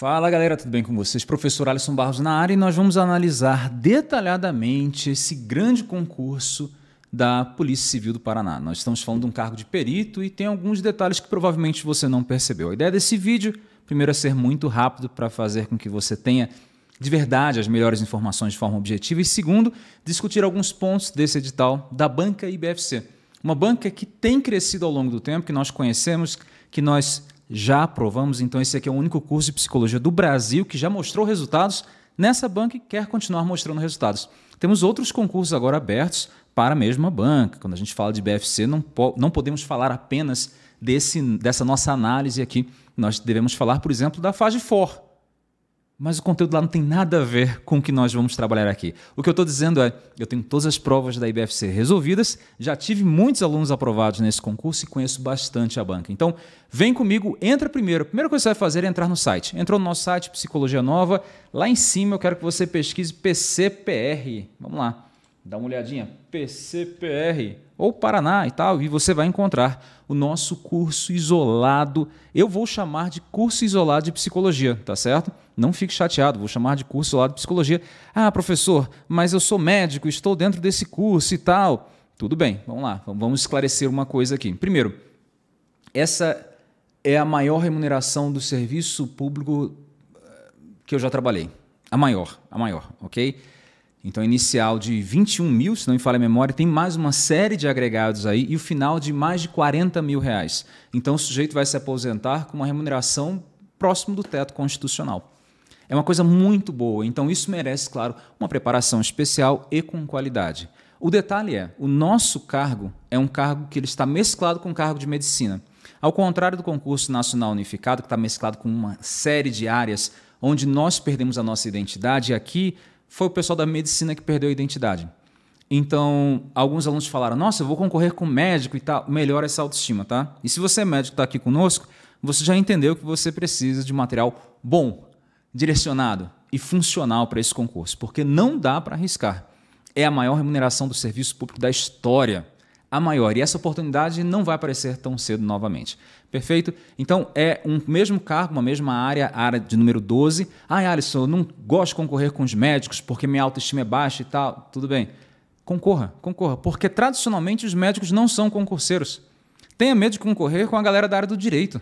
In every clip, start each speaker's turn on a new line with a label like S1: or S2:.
S1: Fala galera, tudo bem com vocês? Professor Alisson Barros na área e nós vamos analisar detalhadamente esse grande concurso da Polícia Civil do Paraná. Nós estamos falando de um cargo de perito e tem alguns detalhes que provavelmente você não percebeu. A ideia desse vídeo, primeiro, é ser muito rápido para fazer com que você tenha de verdade as melhores informações de forma objetiva e, segundo, discutir alguns pontos desse edital da banca IBFC. Uma banca que tem crescido ao longo do tempo, que nós conhecemos, que nós já aprovamos, então esse aqui é o único curso de psicologia do Brasil que já mostrou resultados nessa banca e quer continuar mostrando resultados. Temos outros concursos agora abertos para a mesma banca. Quando a gente fala de BFC, não, po não podemos falar apenas desse, dessa nossa análise aqui. Nós devemos falar, por exemplo, da FAGFOR, mas o conteúdo lá não tem nada a ver com o que nós vamos trabalhar aqui. O que eu estou dizendo é, eu tenho todas as provas da IBFC resolvidas, já tive muitos alunos aprovados nesse concurso e conheço bastante a banca. Então, vem comigo, entra primeiro. A primeira coisa que você vai fazer é entrar no site. Entrou no nosso site, Psicologia Nova, lá em cima eu quero que você pesquise PCPR. Vamos lá, dá uma olhadinha, PCPR ou Paraná e tal, e você vai encontrar o nosso curso isolado. Eu vou chamar de curso isolado de psicologia, tá certo? Não fique chateado, vou chamar de curso lá de psicologia. Ah, professor, mas eu sou médico, estou dentro desse curso e tal. Tudo bem, vamos lá, vamos esclarecer uma coisa aqui. Primeiro, essa é a maior remuneração do serviço público eh, que eu já trabalhei. A maior, a maior, ok? Então, inicial de 21 mil, se não me falha a memória, tem mais uma série de agregados aí e o final de mais de 40 mil reais. Então, o sujeito vai se aposentar com uma remuneração próximo do teto constitucional. É uma coisa muito boa, então isso merece, claro, uma preparação especial e com qualidade. O detalhe é, o nosso cargo é um cargo que ele está mesclado com o cargo de medicina. Ao contrário do concurso nacional unificado, que está mesclado com uma série de áreas onde nós perdemos a nossa identidade, aqui foi o pessoal da medicina que perdeu a identidade. Então, alguns alunos falaram: Nossa, eu vou concorrer com médico e tal. Melhora essa autoestima, tá? E se você é médico e está aqui conosco, você já entendeu que você precisa de material bom direcionado e funcional para esse concurso, porque não dá para arriscar. É a maior remuneração do serviço público da história, a maior, e essa oportunidade não vai aparecer tão cedo novamente. Perfeito? Então, é um mesmo cargo, uma mesma área, área de número 12. Ah, Alisson, eu não gosto de concorrer com os médicos porque minha autoestima é baixa e tal. Tudo bem. Concorra, concorra, porque tradicionalmente os médicos não são concurseiros. Tenha medo de concorrer com a galera da área do direito.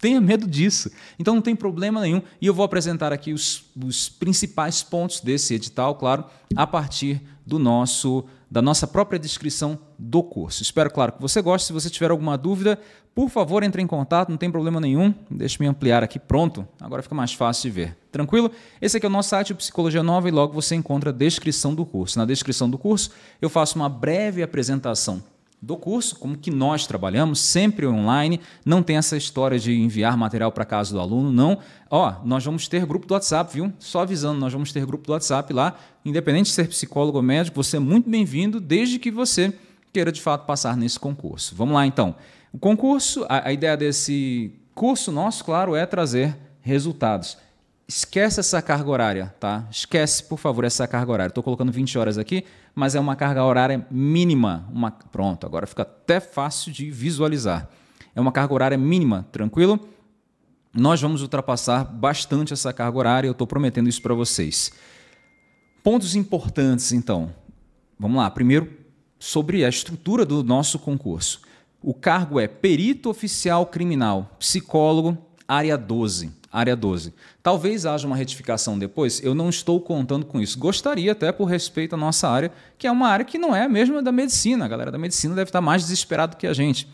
S1: Tenha medo disso. Então não tem problema nenhum. E eu vou apresentar aqui os, os principais pontos desse edital, claro, a partir do nosso da nossa própria descrição do curso. Espero, claro, que você goste. Se você tiver alguma dúvida, por favor, entre em contato, não tem problema nenhum. Deixa me ampliar aqui, pronto. Agora fica mais fácil de ver. Tranquilo? Esse aqui é o nosso site, o Psicologia Nova, e logo você encontra a descrição do curso. Na descrição do curso, eu faço uma breve apresentação do curso, como que nós trabalhamos, sempre online, não tem essa história de enviar material para casa do aluno, não. Ó, nós vamos ter grupo do WhatsApp, viu? Só avisando, nós vamos ter grupo do WhatsApp lá, independente de ser psicólogo ou médico, você é muito bem-vindo, desde que você queira de fato passar nesse concurso. Vamos lá então. O concurso, a, a ideia desse curso nosso, claro, é trazer resultados. Esquece essa carga horária, tá? Esquece, por favor, essa carga horária. Estou colocando 20 horas aqui, mas é uma carga horária mínima. Uma... Pronto, agora fica até fácil de visualizar. É uma carga horária mínima, tranquilo? Nós vamos ultrapassar bastante essa carga horária, eu estou prometendo isso para vocês. Pontos importantes, então. Vamos lá. Primeiro, sobre a estrutura do nosso concurso. O cargo é perito oficial criminal, psicólogo, área 12 área 12. Talvez haja uma retificação depois, eu não estou contando com isso. Gostaria até por respeito à nossa área, que é uma área que não é mesma da medicina. A galera da medicina deve estar mais desesperado que a gente.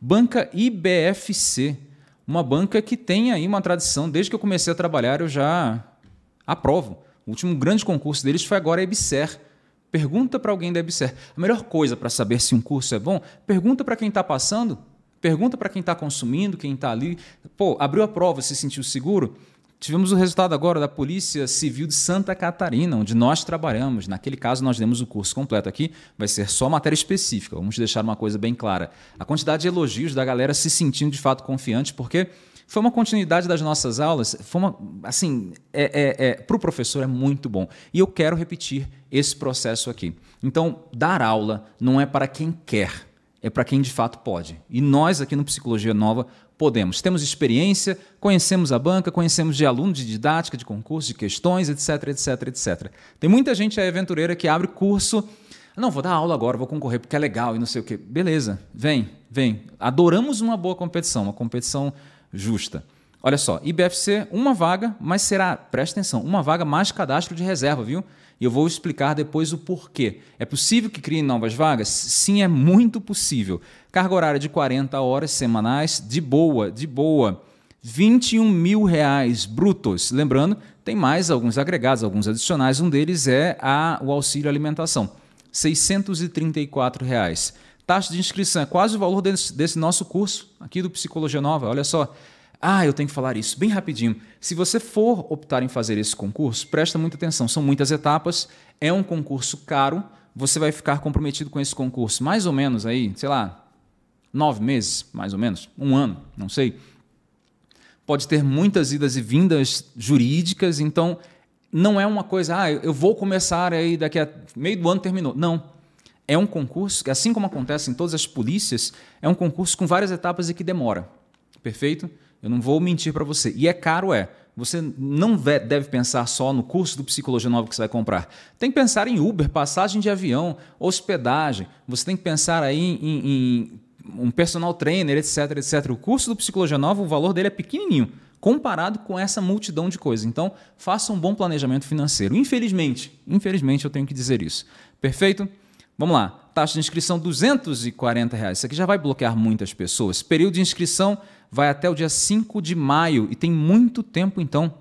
S1: Banca IBFC, uma banca que tem aí uma tradição, desde que eu comecei a trabalhar eu já aprovo. O último grande concurso deles foi agora a IBSER. Pergunta para alguém da IBSER. A melhor coisa para saber se um curso é bom, pergunta para quem está passando Pergunta para quem está consumindo, quem está ali. Pô, abriu a prova, se sentiu seguro? Tivemos o resultado agora da Polícia Civil de Santa Catarina, onde nós trabalhamos. Naquele caso, nós demos o curso completo aqui, vai ser só matéria específica. Vamos deixar uma coisa bem clara. A quantidade de elogios da galera se sentindo de fato confiante, porque foi uma continuidade das nossas aulas. Foi uma, assim, é, é, é para o professor é muito bom. E eu quero repetir esse processo aqui. Então, dar aula não é para quem quer é para quem de fato pode. E nós aqui no Psicologia Nova podemos. Temos experiência, conhecemos a banca, conhecemos de alunos de didática, de concurso, de questões, etc, etc, etc. Tem muita gente aí aventureira que abre curso. Não, vou dar aula agora, vou concorrer porque é legal e não sei o quê. Beleza, vem, vem. Adoramos uma boa competição, uma competição justa. Olha só, IBFC, uma vaga, mas será, presta atenção, uma vaga mais cadastro de reserva, viu? E eu vou explicar depois o porquê. É possível que criem novas vagas? Sim, é muito possível. Carga horária de 40 horas semanais, de boa, de boa. 21 mil reais brutos. Lembrando, tem mais alguns agregados, alguns adicionais. Um deles é a, o auxílio alimentação, 634 reais. Taxa de inscrição é quase o valor desse, desse nosso curso aqui do Psicologia Nova. Olha só, ah, eu tenho que falar isso bem rapidinho. Se você for optar em fazer esse concurso, presta muita atenção, são muitas etapas, é um concurso caro, você vai ficar comprometido com esse concurso mais ou menos aí, sei lá, nove meses, mais ou menos, um ano, não sei. Pode ter muitas idas e vindas jurídicas, então não é uma coisa, ah, eu vou começar aí daqui a meio do ano terminou. Não. É um concurso que, assim como acontece em todas as polícias, é um concurso com várias etapas e que demora. Perfeito? Eu não vou mentir para você. E é caro, é. Você não deve pensar só no curso do Psicologia Nova que você vai comprar. Tem que pensar em Uber, passagem de avião, hospedagem. Você tem que pensar aí em, em, um personal trainer, etc, etc. O curso do Psicologia Nova, o valor dele é pequenininho comparado com essa multidão de coisas. Então, faça um bom planejamento financeiro. Infelizmente, infelizmente eu tenho que dizer isso. Perfeito? Vamos lá. Taxa de inscrição R$ 240. Reais. Isso aqui já vai bloquear muitas pessoas. Período de inscrição vai até o dia 5 de maio e tem muito tempo, então.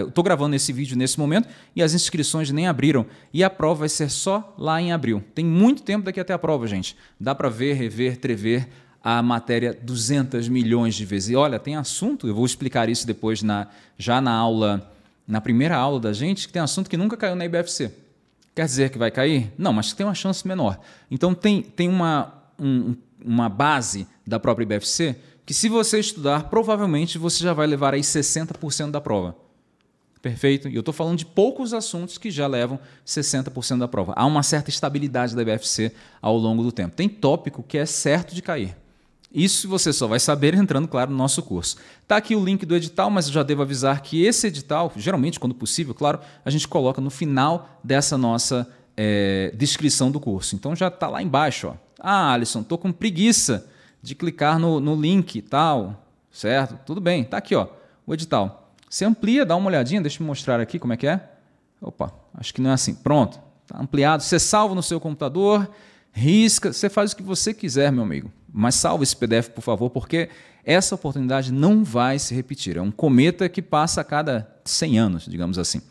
S1: eu estou gravando esse vídeo nesse momento e as inscrições nem abriram. E a prova vai ser só lá em abril. Tem muito tempo daqui até a prova, gente. Dá para ver, rever, trever a matéria 200 milhões de vezes. E olha, tem assunto, eu vou explicar isso depois na, já na aula, na primeira aula da gente, que tem assunto que nunca caiu na IBFC. Quer dizer que vai cair? Não, mas tem uma chance menor. Então tem, tem uma, um, uma base da própria IBFC que se você estudar, provavelmente você já vai levar aí 60% da prova. Perfeito? E eu estou falando de poucos assuntos que já levam 60% da prova. Há uma certa estabilidade da BFC ao longo do tempo. Tem tópico que é certo de cair. Isso você só vai saber entrando, claro, no nosso curso. Tá aqui o link do edital, mas eu já devo avisar que esse edital, geralmente, quando possível, claro, a gente coloca no final dessa nossa é, descrição do curso. Então já está lá embaixo. Ó. Ah, Alisson, tô com preguiça de clicar no, no link e tal, certo? Tudo bem, tá aqui, ó, o edital. Você amplia, dá uma olhadinha, deixa eu mostrar aqui como é que é. Opa, acho que não é assim. Pronto, está ampliado. Você salva no seu computador, risca, você faz o que você quiser, meu amigo. Mas salva esse PDF, por favor, porque essa oportunidade não vai se repetir. É um cometa que passa a cada 100 anos, digamos assim.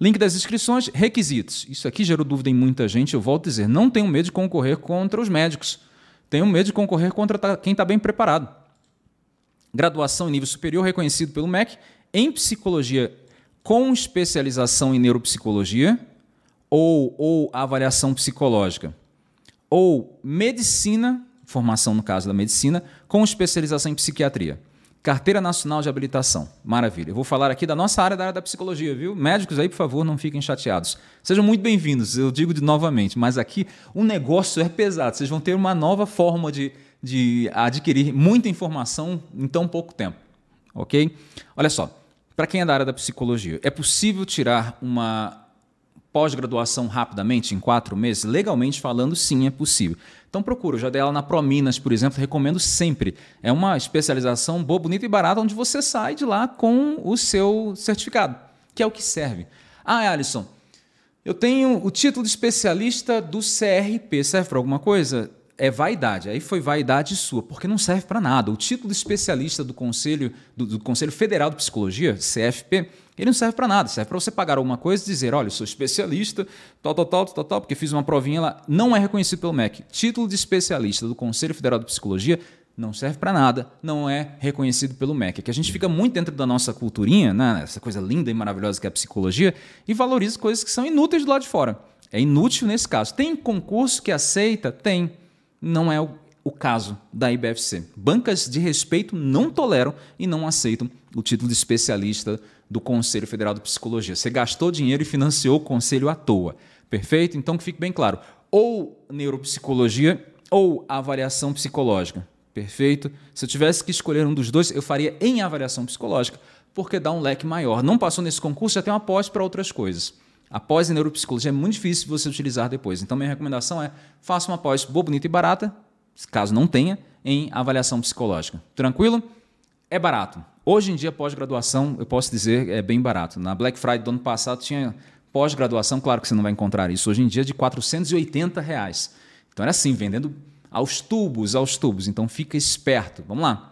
S1: Link das inscrições, requisitos. Isso aqui gerou dúvida em muita gente. Eu volto a dizer, não tenho medo de concorrer contra os médicos. Tenho medo de concorrer contra quem está bem preparado. Graduação em nível superior reconhecido pelo MEC em psicologia com especialização em neuropsicologia ou, ou avaliação psicológica. Ou medicina, formação no caso da medicina, com especialização em psiquiatria. Carteira Nacional de Habilitação. Maravilha. Eu vou falar aqui da nossa área, da área da psicologia, viu? Médicos aí, por favor, não fiquem chateados. Sejam muito bem-vindos, eu digo de novamente, mas aqui o um negócio é pesado. Vocês vão ter uma nova forma de, de adquirir muita informação em tão pouco tempo, ok? Olha só, para quem é da área da psicologia, é possível tirar uma pós-graduação rapidamente, em quatro meses, legalmente falando, sim, é possível. Então procura, já dei ela na Prominas, por exemplo, recomendo sempre. É uma especialização boa, bonita e barata, onde você sai de lá com o seu certificado, que é o que serve. Ah, Alisson, eu tenho o título de especialista do CRP, serve para alguma coisa? é vaidade. Aí foi vaidade sua, porque não serve para nada. O título de especialista do Conselho, do, do, Conselho Federal de Psicologia, CFP, ele não serve para nada. Serve para você pagar alguma coisa e dizer, olha, eu sou especialista, tal, tal, tal, tal, tal, porque fiz uma provinha lá. Não é reconhecido pelo MEC. Título de especialista do Conselho Federal de Psicologia não serve para nada, não é reconhecido pelo MEC. É que a gente fica muito dentro da nossa culturinha, né? essa coisa linda e maravilhosa que é a psicologia, e valoriza coisas que são inúteis do lado de fora. É inútil nesse caso. Tem concurso que aceita? Tem não é o, o caso da IBFC. Bancas de respeito não toleram e não aceitam o título de especialista do Conselho Federal de Psicologia. Você gastou dinheiro e financiou o conselho à toa. Perfeito? Então que fique bem claro. Ou neuropsicologia ou avaliação psicológica. Perfeito? Se eu tivesse que escolher um dos dois, eu faria em avaliação psicológica, porque dá um leque maior. Não passou nesse concurso, já tem uma pós para outras coisas. Após a neuropsicologia é muito difícil você utilizar depois. Então, minha recomendação é faça uma pós boa, bonita e barata, caso não tenha, em avaliação psicológica. Tranquilo? É barato. Hoje em dia, pós-graduação, eu posso dizer, é bem barato. Na Black Friday do ano passado tinha pós-graduação, claro que você não vai encontrar isso hoje em dia, de 480 reais. Então era assim, vendendo aos tubos, aos tubos. Então fica esperto. Vamos lá.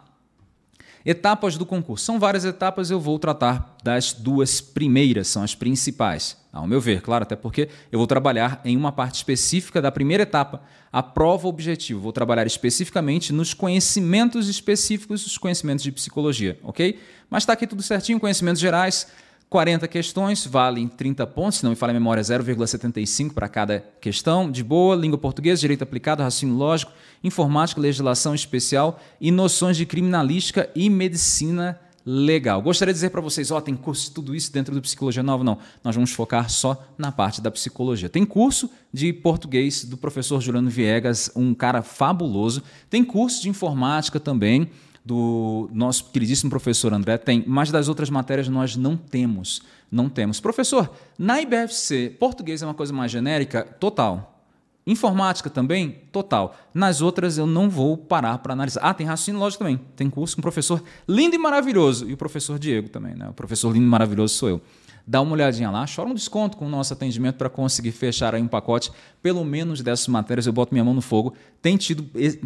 S1: Etapas do concurso. São várias etapas, eu vou tratar das duas primeiras, são as principais, ao meu ver, claro, até porque eu vou trabalhar em uma parte específica da primeira etapa, a prova objetivo. Vou trabalhar especificamente nos conhecimentos específicos, os conhecimentos de psicologia, ok? Mas está aqui tudo certinho, conhecimentos gerais 40 questões, valem 30 pontos, se não me falha a memória, 0,75 para cada questão. De boa, língua portuguesa, direito aplicado, raciocínio lógico, informática, legislação especial e noções de criminalística e medicina legal. Gostaria de dizer para vocês, ó, oh, tem curso tudo isso dentro do Psicologia Nova? Não, nós vamos focar só na parte da psicologia. Tem curso de português do professor Juliano Viegas, um cara fabuloso. Tem curso de informática também do nosso queridíssimo professor André tem, mas das outras matérias nós não temos. Não temos. Professor, na IBFC, português é uma coisa mais genérica? Total. Informática também? Total. Nas outras eu não vou parar para analisar. Ah, tem raciocínio lógico também. Tem curso com um professor lindo e maravilhoso. E o professor Diego também, né? O professor lindo e maravilhoso sou eu dá uma olhadinha lá, chora um desconto com o nosso atendimento para conseguir fechar aí um pacote, pelo menos dessas matérias, eu boto minha mão no fogo. Tem tido,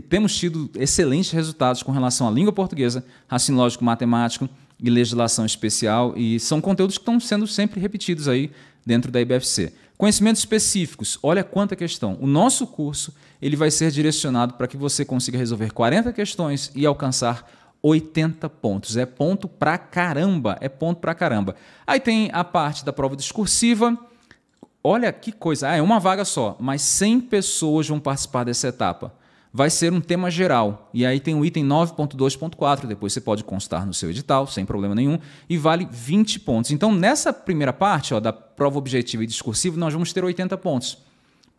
S1: temos tido excelentes resultados com relação à língua portuguesa, raciocínio lógico matemático e legislação especial, e são conteúdos que estão sendo sempre repetidos aí dentro da IBFC. Conhecimentos específicos, olha quanta questão. O nosso curso ele vai ser direcionado para que você consiga resolver 40 questões e alcançar 80 pontos. É ponto pra caramba, é ponto pra caramba. Aí tem a parte da prova discursiva. Olha que coisa, ah, é uma vaga só, mas 100 pessoas vão participar dessa etapa. Vai ser um tema geral. E aí tem o item 9.2.4, depois você pode constar no seu edital, sem problema nenhum, e vale 20 pontos. Então, nessa primeira parte ó, da prova objetiva e discursiva, nós vamos ter 80 pontos.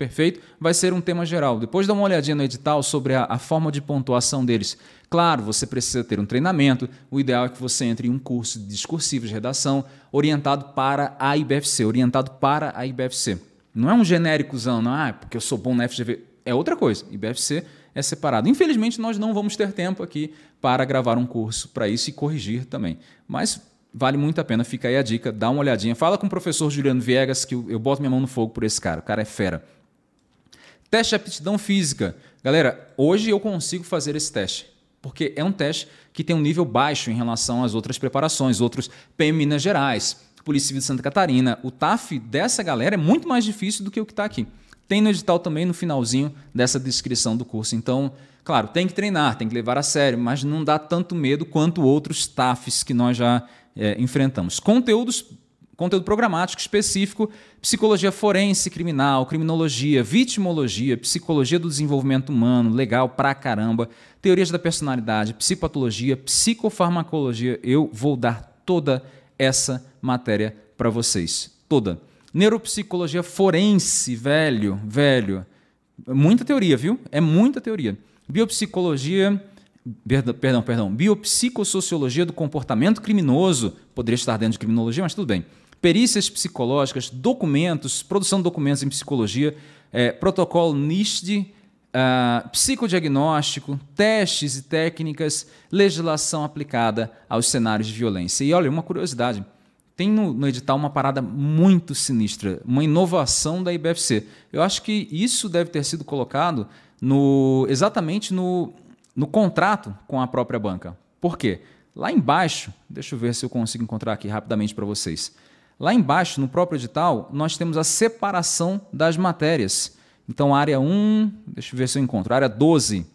S1: Perfeito? Vai ser um tema geral. Depois dá uma olhadinha no edital sobre a, a, forma de pontuação deles. Claro, você precisa ter um treinamento. O ideal é que você entre em um curso de discursivo de redação orientado para a IBFC, orientado para a IBFC. Não é um genéricozão, não, ah, porque eu sou bom na FGV. É outra coisa. IBFC é separado. Infelizmente, nós não vamos ter tempo aqui para gravar um curso para isso e corrigir também. Mas vale muito a pena, fica aí a dica, dá uma olhadinha. Fala com o professor Juliano Viegas, que eu, eu boto minha mão no fogo por esse cara. O cara é fera. Teste de é aptidão física. Galera, hoje eu consigo fazer esse teste, porque é um teste que tem um nível baixo em relação às outras preparações, outros PM Minas Gerais, Polícia Civil de Santa Catarina. O TAF dessa galera é muito mais difícil do que o que está aqui. Tem no edital também no finalzinho dessa descrição do curso. Então, claro, tem que treinar, tem que levar a sério, mas não dá tanto medo quanto outros TAFs que nós já é, enfrentamos. Conteúdos conteúdo programático específico, psicologia forense criminal, criminologia, vitimologia, psicologia do desenvolvimento humano, legal pra caramba, teorias da personalidade, psicopatologia, psicofarmacologia. Eu vou dar toda essa matéria para vocês. Toda. Neuropsicologia forense, velho, velho. Muita teoria, viu? É muita teoria. Biopsicologia perdão, perdão, biopsicossociologia do comportamento criminoso, poderia estar dentro de criminologia, mas tudo bem perícias psicológicas, documentos, produção de documentos em psicologia, é, protocolo NIST, uh, psicodiagnóstico, testes e técnicas, legislação aplicada aos cenários de violência. E olha, uma curiosidade. Tem no, no edital uma parada muito sinistra, uma inovação da IBFC. Eu acho que isso deve ter sido colocado no exatamente no, no contrato com a própria banca. Por quê? Lá embaixo, deixa eu ver se eu consigo encontrar aqui rapidamente para vocês. Lá embaixo, no próprio edital, nós temos a separação das matérias. Então, área 1, deixa eu ver se eu encontro, área 12,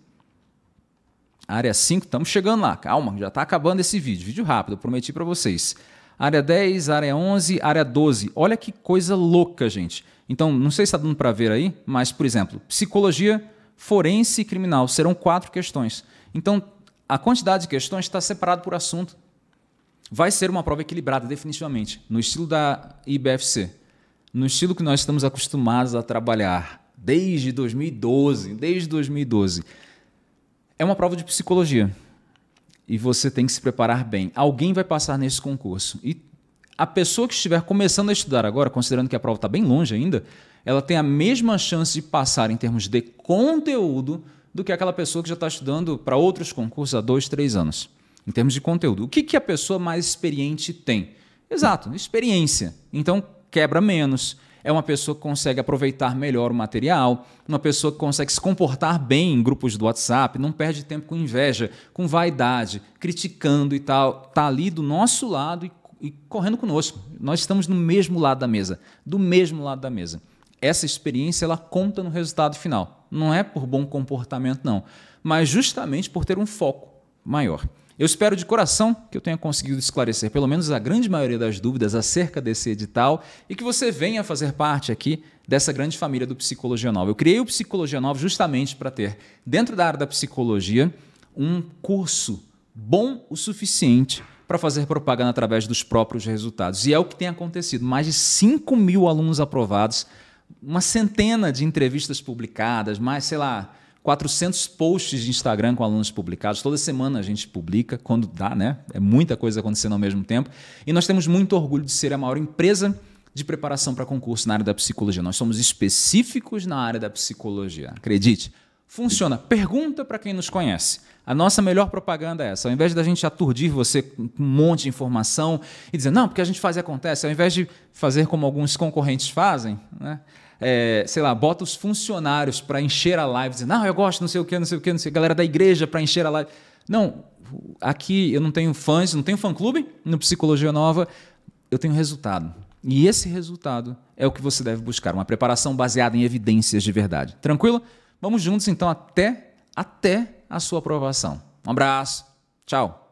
S1: área 5, estamos chegando lá. Calma, já está acabando esse vídeo, vídeo rápido, eu prometi para vocês. Área 10, área 11, área 12. Olha que coisa louca, gente. Então, não sei se está dando para ver aí, mas, por exemplo, psicologia, forense e criminal serão quatro questões. Então, a quantidade de questões está separada por assunto vai ser uma prova equilibrada, definitivamente, no estilo da IBFC, no estilo que nós estamos acostumados a trabalhar desde 2012, desde 2012. É uma prova de psicologia e você tem que se preparar bem. Alguém vai passar nesse concurso e a pessoa que estiver começando a estudar agora, considerando que a prova está bem longe ainda, ela tem a mesma chance de passar em termos de conteúdo do que aquela pessoa que já está estudando para outros concursos há dois, três anos em termos de conteúdo. O que, que a pessoa mais experiente tem? Exato, experiência. Então, quebra menos. É uma pessoa que consegue aproveitar melhor o material, uma pessoa que consegue se comportar bem em grupos do WhatsApp, não perde tempo com inveja, com vaidade, criticando e tal. Está ali do nosso lado e, e correndo conosco. Nós estamos no mesmo lado da mesa, do mesmo lado da mesa. Essa experiência ela conta no resultado final. Não é por bom comportamento, não, mas justamente por ter um foco maior. Eu espero de coração que eu tenha conseguido esclarecer pelo menos a grande maioria das dúvidas acerca desse edital e que você venha fazer parte aqui dessa grande família do Psicologia Nova. Eu criei o Psicologia Nova justamente para ter, dentro da área da psicologia, um curso bom o suficiente para fazer propaganda através dos próprios resultados. E é o que tem acontecido. Mais de 5 mil alunos aprovados, uma centena de entrevistas publicadas, mais, sei lá, 400 posts de Instagram com alunos publicados. Toda semana a gente publica, quando dá, né? É muita coisa acontecendo ao mesmo tempo. E nós temos muito orgulho de ser a maior empresa de preparação para concurso na área da psicologia. Nós somos específicos na área da psicologia. Acredite, funciona. Pergunta para quem nos conhece. A nossa melhor propaganda é essa. Ao invés da gente aturdir você com um monte de informação e dizer, não, porque a gente faz e acontece, ao invés de fazer como alguns concorrentes fazem, né? é, sei lá, bota os funcionários para encher a live, dizendo, não, eu gosto, não sei o que, não sei o que, não sei, galera da igreja para encher a live. Não, aqui eu não tenho fãs, não tenho fã-clube no Psicologia Nova, eu tenho resultado. E esse resultado é o que você deve buscar, uma preparação baseada em evidências de verdade. Tranquilo? Vamos juntos então até até a sua aprovação. Um abraço. Tchau.